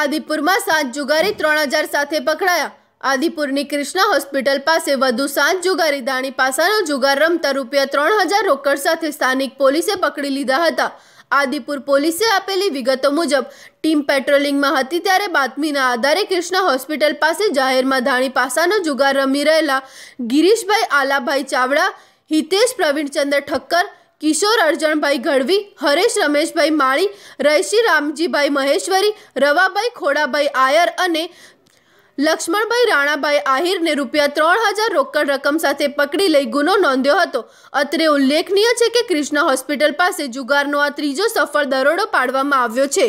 આદિપુરમાં સાત જુગારી ત્રણ હજાર સાથે પકડાયા આદિપુરની કૃષ્ણા હોસ્પિટલ પાસે વધુ સાત જુગારી દાણી પાસાનો જુગાર રમતા રૂપિયા ત્રણ હજાર રોકડ સાથે સ્થાનિક પોલીસે પકડી લીધા હતા આદિપુર પોલીસે આપેલી વિગતો મુજબ ટીમ પેટ્રોલિંગમાં હતી ત્યારે બાતમીના આધારે કૃષ્ણા હોસ્પિટલ પાસે જાહેરમાં ધાણી પાસાનો જુગાર રમી રહેલા ગિરીશભાઈ આલાભાઈ ચાવડા હિતેશ પ્રવીણચંદ્ર ઠક્કર કિશોર અર્જણભાઈ ગઢવી હરેશ રમેશભાઈ માળી રહેશી રામજીભાઈ મહેશ્વરી રવાભાઈ ખોડાભાઈ આયર અને લક્ષ્મણભાઈ રાણાભાઈ આહિરને રૂપિયા ત્રણ હજાર રોકડ રકમ સાથે પકડી લઈ ગુનો નોંધ્યો હતો અત્રે ઉલ્લેખનીય છે કે ક્રિષ્ના હોસ્પિટલ પાસે જુગારનો આ ત્રીજો સફળ દરોડો પાડવામાં આવ્યો છે